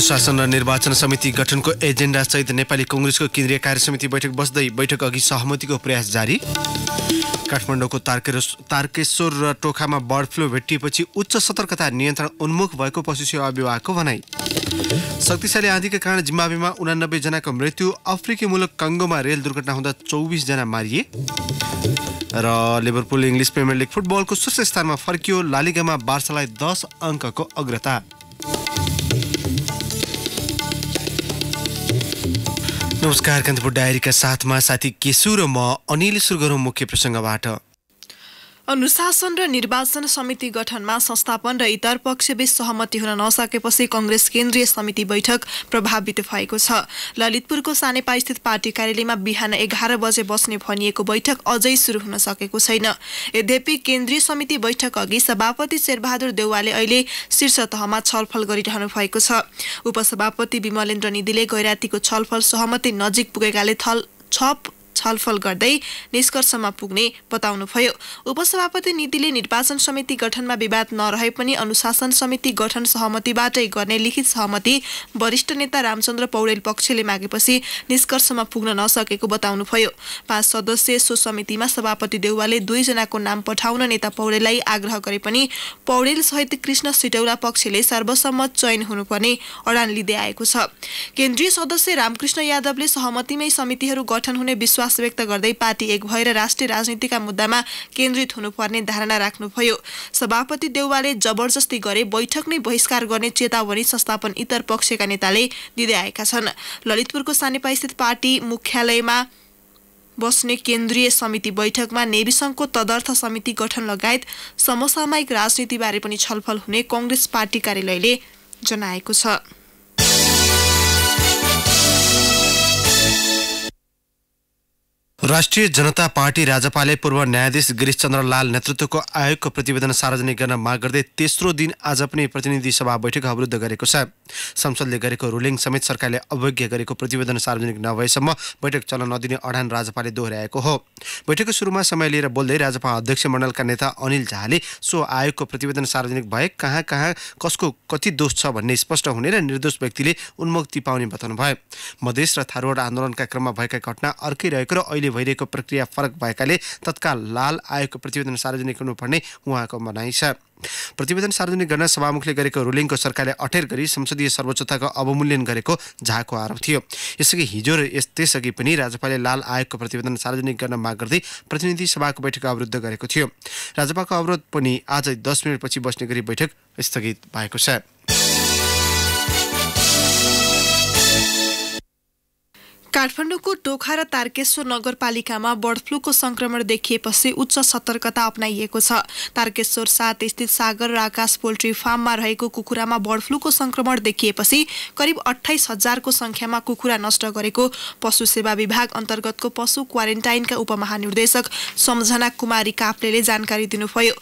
अनुशासन र निर्वाचन समिति गठनको एजेन्डा सहित नेपाली कङ्ग्रेसको केन्द्रीय कार्यसमिति बैठक बस्दै बैठक अघि सहमतिको प्रयास जारी काठमाडौँको तार्के तारकेश्वर र टोखामा बर्ड फ्लू भेटिएपछि उच्च सतर्कता नियन्त्रण उन्मुख भएको पशु सेवा विभागको भनाई शक्तिशाली आँधीका कारण जिम्बावेमा जनाको मृत्यु अफ्रिकी मुलुक कङ्गोमा रेल दुर्घटना हुँदा चौबिसजना मारिए र लिभरपुल इङ्ग्लिस प्रिमियर लिग फुटबलको शीर्ष स्थानमा फर्कियो लालिगामा बार्सालाई दस अङ्कको अग्रता नमस्कार कान्तिपुर डायरीका साथमा साथी केशु र म अनिल गरौँ मुख्य प्रसङ्गबाट अनुशासन र निर्वाचन समिति गठनमा संस्थापन र इतर पक्षबीच सहमति हुन नसकेपछि कङ्ग्रेस केन्द्रीय समिति बैठक प्रभावित भएको छ ललितपुरको सानेपा पार्टी कार्यालयमा बिहान एघार बजे बस्ने भनिएको बैठक अझै सुरु हुन सकेको छैन यद्यपि केन्द्रीय समिति बैठक अघि सभापति शेरबहादुर देउवाले अहिले शीर्ष तहमा छलफल गरिरहनु भएको छ उपसभापति विमलेन्द्र निधिले गैरातीको छलफल सहमति नजिक पुगेकाले थल छप छलफल गर्दै निष्कर्षमा पुग्ने बताउनुभयो उपसभापति नीतिले निर्वाचन समिति गठनमा विवाद नरहे पनि अनुशासन समिति गठन सहमतिबाटै गर्ने लिखित सहमति वरिष्ठ नेता रामचन्द्र पौडेल पक्षले मागेपछि निष्कर्षमा पुग्न नसकेको बताउनुभयो पाँच सदस्य सो समितिमा सभापति देउवाले दुईजनाको नाम पठाउन नेता पौडेललाई आग्रह गरे पनि पौडेल सहित कृष्ण सिटौला पक्षले सर्वसम्मत चयन हुनुपर्ने अडान लिँदै आएको छ केन्द्रीय सदस्य रामकृष्ण यादवले सहमतिमै समितिहरू गठन हुने विश्वास विश्वास व्यक्त गर्दै पार्टी एक भएर राष्ट्रिय राजनीतिका मुद्दामा केन्द्रित हुनुपर्ने धारणा राख्नुभयो सभापति देउवाले जबरजस्ती गरे बैठक नै बहिष्कार गर्ने चेतावनी संस्थापन इतर पक्षका नेताले दिँदै आएका छन् ललितपुरको सानेपास्थित पार्टी मुख्यालयमा बस्ने केन्द्रीय समिति बैठकमा नेविसङ्घको तदर्थ समिति गठन लगायत समसामयिक राजनीतिबारे पनि छलफल हुने कङ्ग्रेस पार्टी कार्यालयले जनाएको छ राष्ट्रिय जनता पार्टी राजपाले पूर्व न्यायाधीश चन्द्र लाल नेतृत्वको आयोगको प्रतिवेदन सार्वजनिक गर्न माग गर्दै तेस्रो दिन आज पनि प्रतिनिधि सभा बैठक अवरुद्ध गरेको छ संसदले गरेको रुलिङ समेत सरकारले अवज्ञ गरेको प्रतिवेदन सार्वजनिक नभएसम्म बैठक चल्न नदिने अडान राजपाले दोहोऱ्याएको हो बैठकको सुरुमा समय लिएर बोल्दै राजपा अध्यक्ष मण्डलका नेता अनिल झाले सो आयोगको प्रतिवेदन सार्वजनिक भए कहाँ कहाँ कसको कति दोष छ भन्ने स्पष्ट हुने र निर्दोष व्यक्तिले उन्मुक्ति पाउने भयो मधेस र थारूवड आन्दोलनका क्रममा भएका घटना अर्कै रहेको र अहिले भइरहेको प्रक्रिया फरक भएकाले तत्काल लाल आयोगको प्रतिवेदन सार्वजनिक हुनुपर्ने उहाँको भनाइ छ प्रतिवेदन सार्वजनिक गर्न सभामुखले गरेको रुलिङको सरकारले अठेर गरी संसदीय सर्वोच्चताको अवमूल्यन गरेको झाको आरोप थियो यसअघि हिजो र यस त्यसअघि पनि राजपाले लाल आयोगको प्रतिवेदन सार्वजनिक गर्न माग गर्दै प्रतिनिधि सभाको बैठक अवरुद्ध गरेको थियो राजपाको अवरोध पनि आज दस मिनटपछि बस्ने गरी बैठक स्थगित भएको छ काठमाडौँको टोखा र तारकेश्वर नगरपालिकामा बर्ड फ्लूको संक्रमण देखिएपछि उच्च सतर्कता अप्नाइएको छ तारकेश्वर सात स्थित सागर र आकाश पोल्ट्री फार्ममा रहेको कुखुरामा बर्ड फ्लूको संक्रमण देखिएपछि करिब अठाइस हजारको संख्यामा कुखुरा नष्ट गरेको पशु सेवा विभाग अन्तर्गतको पशु क्वारेन्टाइनका उपमहानिर्देशक सम्झना कुमारी काफ्लेले जानकारी दिनुभयो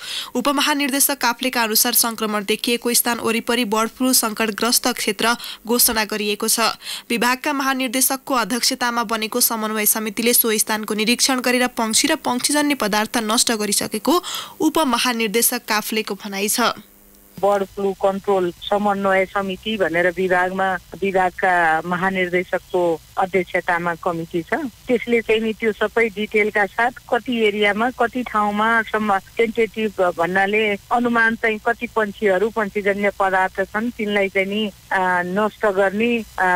उपमहानिर्देशक काफ्लेका अनुसार संक्रमण देखिएको स्थान वरिपरि बर्ड फ्लू सङ्कटग्रस्त क्षेत्र घोषणा गरिएको छ विभागका महानिर्देशकको अध्यक्षतामा बनेको समन्वय समितिले सो स्थानको निरीक्षण गरेर पंक्षी र पंक्षीजन्य पदार्थ नष्ट गरिसकेको उपमहानिर्देशक काफ्लेको भनाइ छ बर्ड फ्लू कन्ट्रोल समन्वय समिति भनेर विभागमा विभागका महानिर्देशकको अध्यक्षतामा कमिटी छ त्यसले चाहिँ नि त्यो सबै डिटेलका साथ कति एरियामा कति ठाउँमा सम्म टेन्टेटिभ भन्नाले अनुमान चाहिँ कति पन्छीहरू पन्छीजन्य पदार्थ छन् तिनलाई चाहिँ नि नष्ट गर्ने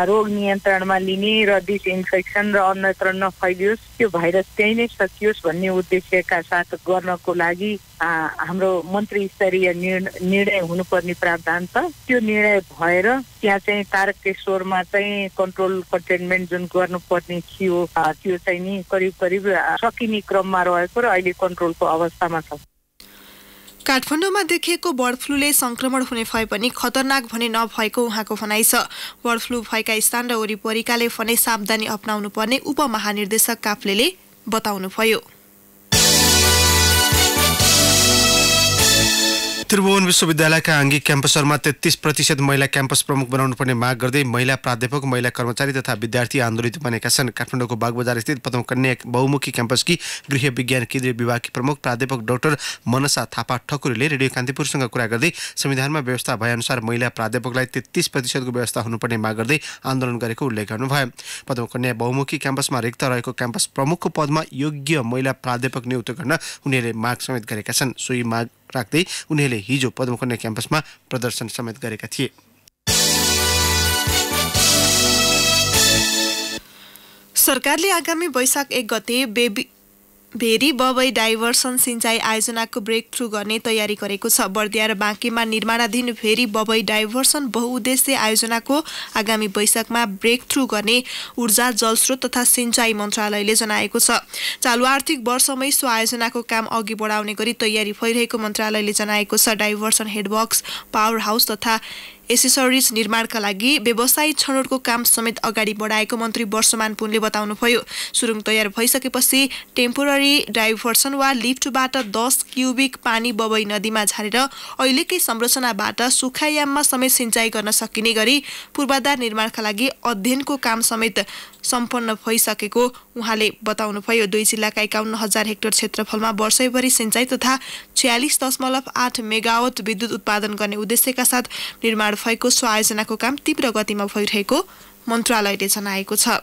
रोग नियन्त्रणमा लिने र डिसइन्फेक्सन र अन्यत्र नफैलियोस् त्यो भाइरस त्यही नै सकियोस् भन्ने उद्देश्यका साथ गर्नको लागि हाम्रो मन्त्री स्तरीय निर्णय हुनुपर्ने प्रावधान छ त्यो निर्णय भएर त्यहाँ चाहिँ तारकेश्वरमा चाहिँ कन्ट्रोल कन्टेन्मेन्ट जुन गर्नुपर्ने थियो त्यो चाहिँ नि करिब करिब सकिने क्रममा रहेको र अहिले कन्ट्रोलको अवस्थामा छ काठमाडौँमा देखिएको बर्ड फ्लूले संक्रमण हुने भए पनि खतरनाक भने नभएको उहाँको भनाइ छ बर्ड फ्लू भएका स्थान र वरिपरिकाले भने सावधानी अप्नाउनु पर्ने उपमहानिर्देशक काफ्ले बताउनुभयो त्रिभुवन विश्वविद्यालयका आङ्गिक क्याम्पसहरूमा तेत्तिस प्रतिशत महिला क्याम्पस प्रमुख बनाउनुपर्ने माग गर्दै महिला प्राध्यापक महिला कर्मचारी तथा विद्यार्थी आन्दोलित बनेका छन् काठमाडौँको बागबजार स्थित पदमकन्या कन्या बहुमुखी क्याम्पसकी गृह विज्ञान केन्द्रीय विभागकी प्रमुख प्राध्यापक डाक्टर मनसा थापा ठकुरीले रेडियो कान्तिपुरसँग कुरा गर्दै संविधानमा व्यवस्था भएअनुसार महिला प्राध्यापकलाई तेत्तिस प्रतिशतको व्यवस्था हुनुपर्ने माग गर्दै आन्दोलन गरेको उल्लेख गर्नुभयो पदमकन्या बहुमुखी क्याम्पसमा रिक्त रहेको क्याम्पस प्रमुखको पदमा योग्य महिला प्राध्यापक नियुक्त गर्न उनीहरूले माग समेत गरेका छन् सोही माग राख्दै उनीहरूले हिजो पद्मकन्या क्याम्पसमा प्रदर्शन समेत गरेका थिए सरकारले आगामी वैशाख एक गते बेबी भेरी बबई डाइभर्सन सिंचाइ आयोजनाको ब्रेक थ्रु गर्ने तयारी गरेको छ बर्दिया र बाँकेमा निर्माणाधीन भेरी बबई डाइभर्सन बहुद्देश्य आयोजनाको आगामी बैशाखमा ब्रेक थ्रु गर्ने ऊर्जा जलस्रोत तथा सिंचाइ मन्त्रालयले जनाएको छ चालु आर्थिक वर्षमै सो आयोजनाको काम अघि बढाउने गरी तयारी भइरहेको मन्त्रालयले जनाएको छ डाइभर्सन हेडबक्स पावर हाउस तथा एसेसरिज निर्माणका लागि व्यवसायिक छनौटको काम समेत अगाडि बढाएको मन्त्री वर्षमान पुनले बताउनुभयो सुरुङ तयार भइसकेपछि टेम्पोररी डाइभर्सन वा लिफ्टबाट दस क्युबिक पानी बबई नदीमा झारेर अहिलेकै संरचनाबाट सुखायाममा समेत सिँचाइ गर्न सकिने गरी पूर्वाधार निर्माणका लागि अध्ययनको काम समेत सम्पन्न भइसकेको उहाँले बताउनुभयो दुई जिल्लाका एकाउन्न हजार हेक्टर क्षेत्रफलमा वर्षैभरि सिँचाइ तथा छ्यालिस दशमलव आठ मेगावट विद्युत उत्पादन गर्ने उद्देश्यका साथ निर्माण भएको आयोजनाको काम तीव्र गतिमा भइरहेको मन्त्रालयले जनाएको छ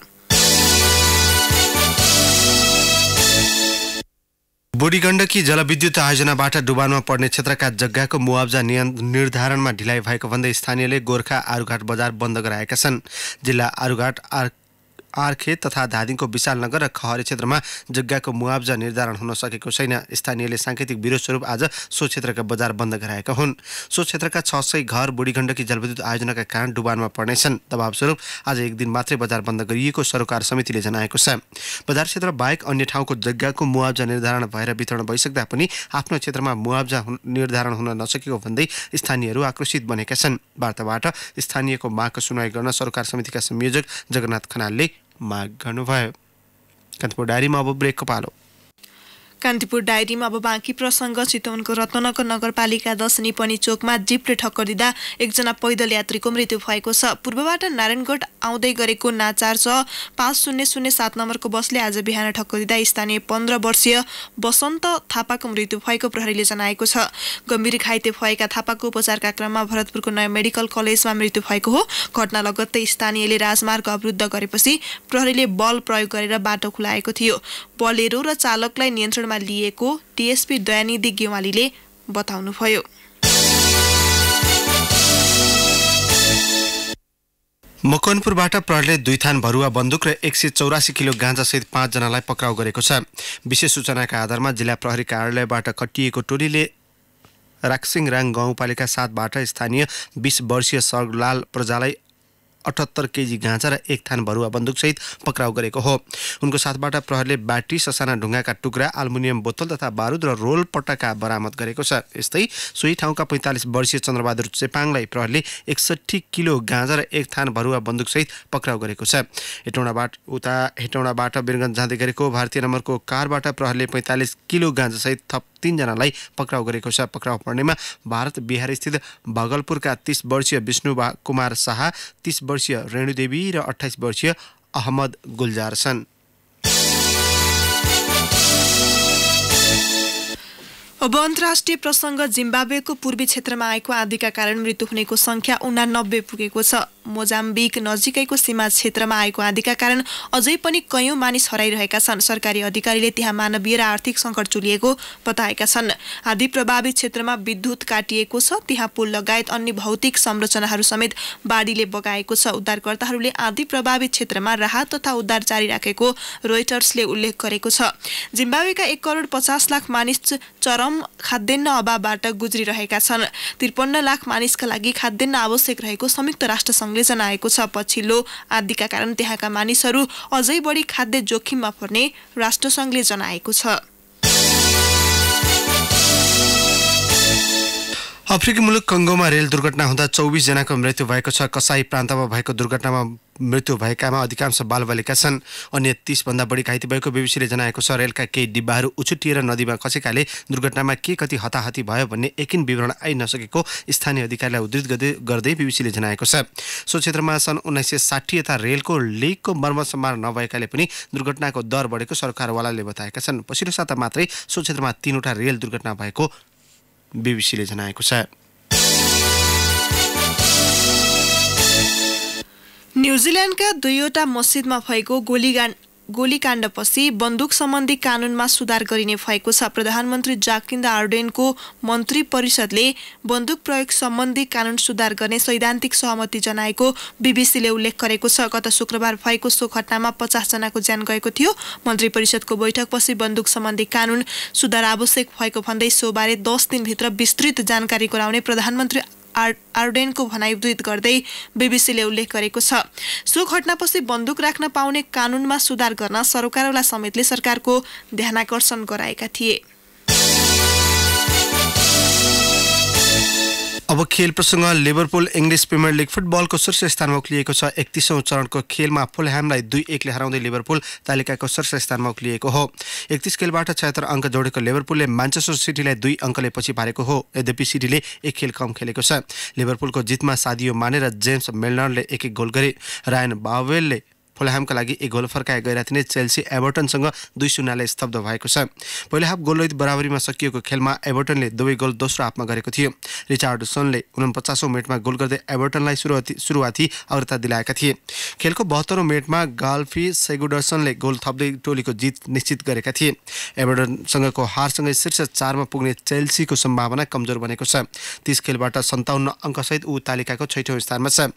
बुढी गण्डकी जलविद्युत आयोजनाबाट डुबानमा पर्ने क्षेत्रका जग्गाको मुआब्जा निर्धारणमा ढिलाइ भएको भन्दै स्थानीयले गोर्खा आरुघाट बजार बन्द गराएका छन् जिल्ला आरुघाट आर आर्खे तथा धादिङको विशालनगर र खहरी क्षेत्रमा जग्गाको मुआब्जा निर्धारण हुन सकेको छैन स्थानीयले साङ्केतिक विरोध स्वरूप आज सो क्षेत्रका बजार बन्द गराएका हुन् सो क्षेत्रका छ सय घर बुढी गण्डकी जलविद्युत आयोजनाका कारण डुबानमा पर्नेछन् दबावस्वरूप आज एक दिन मात्रै बजार बन्द गरिएको सरकार समितिले जनाएको छ बजार क्षेत्र बाहेक अन्य ठाउँको जग्गाको मुआब्जा निर्धारण भएर वितरण भइसक्दा पनि आफ्नो क्षेत्रमा मुआब्जा निर्धारण हुन नसकेको भन्दै स्थानीयहरू आक्रोशित बनेका छन् वार्ताबाट स्थानीयको मागको सुनवाई गर्न सरकार समितिका संयोजक जगन्नाथ खनालले Mark Ganovai. Can't put Daddy Mabo break a palo. Kantipur डायरीमा अब बाँकी प्रसङ्ग चितवनको रत्नगर नगरपालिका दशनी पनि चोकमा जिपले ठक्कर दिँदा एकजना पैदल यात्रीको मृत्यु भएको छ पूर्वबाट नारायणगढ आउँदै गरेको नाचार छ पाँच शून्य शून्य सात नम्बरको बसले आज बिहान ठक्कर दिँदा स्थानीय पन्ध्र वर्षीय वसन्त थापाको मृत्यु भएको प्रहरीले जनाएको छ गम्भीर घाइते भएका थापाको उपचारका क्रममा भरतपुरको नयाँ मेडिकल कलेजमा मृत्यु भएको हो घटना लगत्तै स्थानीयले राजमार्ग अवरुद्ध गरेपछि प्रहरीले बल प्रयोग गरेर बाटो खुलाएको थियो बलेरो र चालकलाई नियन्त्रण अभियानमा लिएको डिएसपी दयानिधि गेवालीले बताउनुभयो मकनपुरबाट प्रहरीले दुई थान भरुवा बन्दुक र एक सय चौरासी किलो गाँजासहित पाँचजनालाई पक्राउ गरेको छ विशेष सूचनाका आधारमा जिल्ला प्रहरी कार्यालयबाट कटिएको टोलीले राक्सिङराङ गाउँपालिका सातबाट स्थानीय बिस वर्षीय सरलाल प्रजालाई अठहत्तर केजी गाँजा र एक थान भरुवा बन्दुकसहित पक्राउ गरेको हो उनको साथबाट प्रहरले ब्याट्री ससाना ढुङ्गाका टुक्रा आल्मुनियम बोतल तथा बारुद र रोल पटका बरामद गरेको छ यस्तै सोही ठाउँका पैँतालिस वर्षीय चन्द्रबहादुर चेपाङलाई प्रहरले एकसट्ठी किलो गाँजा र एक थान भरुवा बन्दुकसहित पक्राउ गरेको छ हेटौँडाबाट उता हेटौँडाबाट बिरगन्ज जाँदै गरेको भारतीय नम्बरको कारबाट प्रहरले पैँतालिस किलो गाँजासहित थप तिनजनालाई पक्राउ गरेको छ पक्राउ पर्नेमा भारत बिहारस्थित भगलपुरका तिस वर्षीय विष्णु कुमार शाह तिस वर्षीय रेणुदेवी र अठाइस वर्षीय अहमद गुलजार छन् अब अन्तर्राष्ट्रिय प्रसङ्ग जिम्बाब्वेको पूर्वी क्षेत्रमा आएको आँधीका कारण मृत्यु हुनेको सङ्ख्या उनानब्बे पुगेको छ मोजाम्बिक नजिकैको सीमा क्षेत्रमा आएको आँधीका कारण अझै पनि कयौं मानिस हराइरहेका छन् सरकारी अधिकारीले त्यहाँ मानवीय र आर्थिक सङ्कट चुलिएको बताएका छन् आधी प्रभावित क्षेत्रमा विद्युत काटिएको छ त्यहाँ पुल लगायत अन्य भौतिक संरचनाहरू समेत बाढीले बगाएको छ उद्धारकर्ताहरूले आधी प्रभावित क्षेत्रमा राहत तथा उद्धार जारी राखेको रोइटर्सले उल्लेख गरेको छ जिम्बावेका एक करोड पचास लाख मानिस चरम खाद्यान्न अभावबाट गुज्रिरहेका छन् त्रिपन्न लाख मानिसका लागि खाद्यान्न आवश्यक रहेको संयुक्त राष्ट्र सङ्घले जनाएको छ पछिल्लो आदिका कारण त्यहाँका मानिसहरू अझै बढी खाद्य जोखिममा पर्ने राष्ट्रसङ्घले जनाएको छ अफ्रिकी मुलुक कङ्गोमा रेल दुर्घटना हुँदा चौबिसजनाको मृत्यु भएको छ कसाई प्रान्तमा भएको दुर्घटनामा मृत्यु भएकामा अधिकांश बालबालिका छन् अन्य तिसभन्दा बढी घाइते भएको बिबिसीले जनाएको छ रेलका केही डिब्बाहरू उछुटिएर नदीमा खसेकाले दुर्घटनामा के कति हताहती भयो भन्ने एकिन विवरण आइ नसकेको स्थानीय अधिकारीलाई उद्धित गर्दै गर्दै बिबिसीले जनाएको छ सो क्षेत्रमा सन् उन्नाइस सय साठी यता रेलको लेकको सम्मान नभएकाले पनि दुर्घटनाको दर बढेको सरकारवालाले बताएका छन् पछिल्लो साता मात्रै सो क्षेत्रमा तिनवटा रेल दुर्घटना भएको बिबिसीले जनाएको छ न्युजिल्यान्डका दुईवटा मस्जिदमा भएको गोलीगा गोलीकाण्डपछि बन्दुक सम्बन्धी कानुनमा सुधार गरिने भएको छ प्रधानमन्त्री जाकिन्दा आर्डेनको मन्त्री परिषदले बन्दुक प्रयोग सम्बन्धी कानुन सुधार गर्ने सैद्धान्तिक सहमति जनाएको बिबिसीले उल्लेख गरेको छ गत शुक्रबार भएको सो घटनामा पचासजनाको ज्यान गएको थियो मन्त्री परिषदको बैठकपछि बन्दुक सम्बन्धी कानुन सुधार आवश्यक भएको भन्दै सोबारे दस दिनभित्र विस्तृत जानकारी गराउने प्रधानमन्त्री आर आर्डेनको भनाइद्वित गर्दै बिबिसीले उल्लेख गरेको छ सो घटनापछि बन्दुक राख्न पाउने कानूनमा सुधार गर्न सरकारवाला समेतले सरकारको ध्यानाकर्षण गराएका थिए अब खेल प्रसङ्ग लिभरपुल इङ्ग्लिस प्रिमियर लिग फुटबलको शीर्ष स्थानमा उक्लिएको छ एकतिसौँ चरणको खेलमा फुलह्यामलाई दुई एकले हराउँदै लिभरपुल तालिकाको शीर्ष स्थानमा उक्लिएको हो एकतिस खेलबाट छयत्तर अङ्क जोडेको लिभरपुलले मान्चेस्टर सिटीलाई दुई अङ्कले पछि पारेको हो यद्यपि सिटीले एक खेल कम खेलेको छ लिभरपुलको जितमा सादियो मानेर जेम्स मेलनरले एक एक गोल गरे रायन बावेलले फुलहामका लागि एक गोल फर्काए गइरहेको थिए चेल्सी एभर्टनसँग दुई शून्यले स्तब्ध भएको छ पहिलो हाफ गोलरहित बराबरीमा सकिएको खेलमा एभर्टनले दुवै गोल दोस्रो हाफमा गरेको थियो रिचार्डसनले उनपचासौँ मिनटमा गोल गर्दै एभर्टनलाई सुरुवाती सुरुवाती अग्रता दिलाएका थिए खेलको बहत्तरौँ मिनटमा गाल्फी सेगुडर्सनले गोल थप्दै टोलीको जित निश्चित गरेका थिए एभर्टनसँगको हारसँगै शीर्ष चारमा पुग्ने चेल्सीको सम्भावना कमजोर बनेको छ तिस खेलबाट सन्ताउन्न अङ्कसहित ऊ तालिकाको छैठौँ स्थानमा छ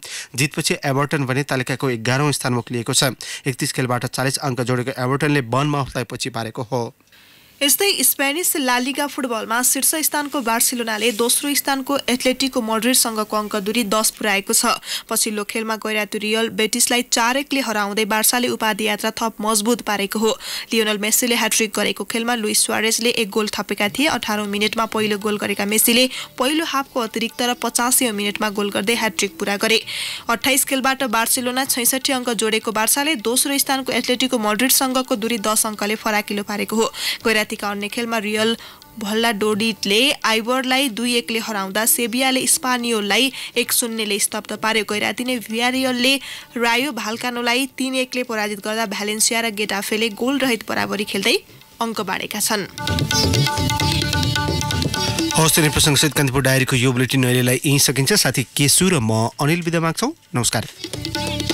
जितपछि एभर्टन भने तालिकाको एघारौँ स्थानमा उक्लिएको छ एकतिस खेलबाट चालिस अङ्क जोडेको एभर्टनले वनमा उसलाई पछि पारेको हो यस्तै स्पेनिस लालिगा फुटबलमा शीर्ष स्थानको बार्सिलोनाले दोस्रो स्थानको एथलेटिको मड्रिडसँगको अङ्क दूरी दस पुर्याएको छ पछिल्लो खेलमा गैरातु रियल बेटिसलाई चार एकले हराउँदै बार्साले उपाधि यात्रा थप मजबुत पारेको हो लियोनल मेसीले ह्याट्रिक गरेको खेलमा लुइस स्वारेजले एक गोल थपेका थिए अठारौँ मिनटमा पहिलो गोल गरेका मेसीले पहिलो हाफको अतिरिक्त र पचासी मिनटमा गोल गर्दै ह्याट्रिक पुरा गरे अठाइस खेलबाट बार्सिलोना छैसठी अङ्क जोडेको बार्साले दोस्रो स्थानको एथलेटिको मड्रिडसँगको दूरी दस अङ्कले फराकिलो पारेको हो गैराती जातिका अन्य खेलमा रियल भल्लाडोडिटले आइबरलाई दुई एकले हराउँदा सेभियाले स्पानियोलाई एक शून्यले स्तब्ध पार्यो गैराती नै भियारियलले रायो भाल्कानोलाई तिन एकले पराजित गर्दा भ्यालेन्सिया र गेटाफेले गोलरहित बराबरी खेल्दै अङ्क बाँडेका छन् हवस् तिनी सहित कान्तिपुर डायरीको यो बुलेटिन अहिलेलाई यहीँ सकिन्छ साथी केसु र म अनिल विदा माग्छौँ नमस्कार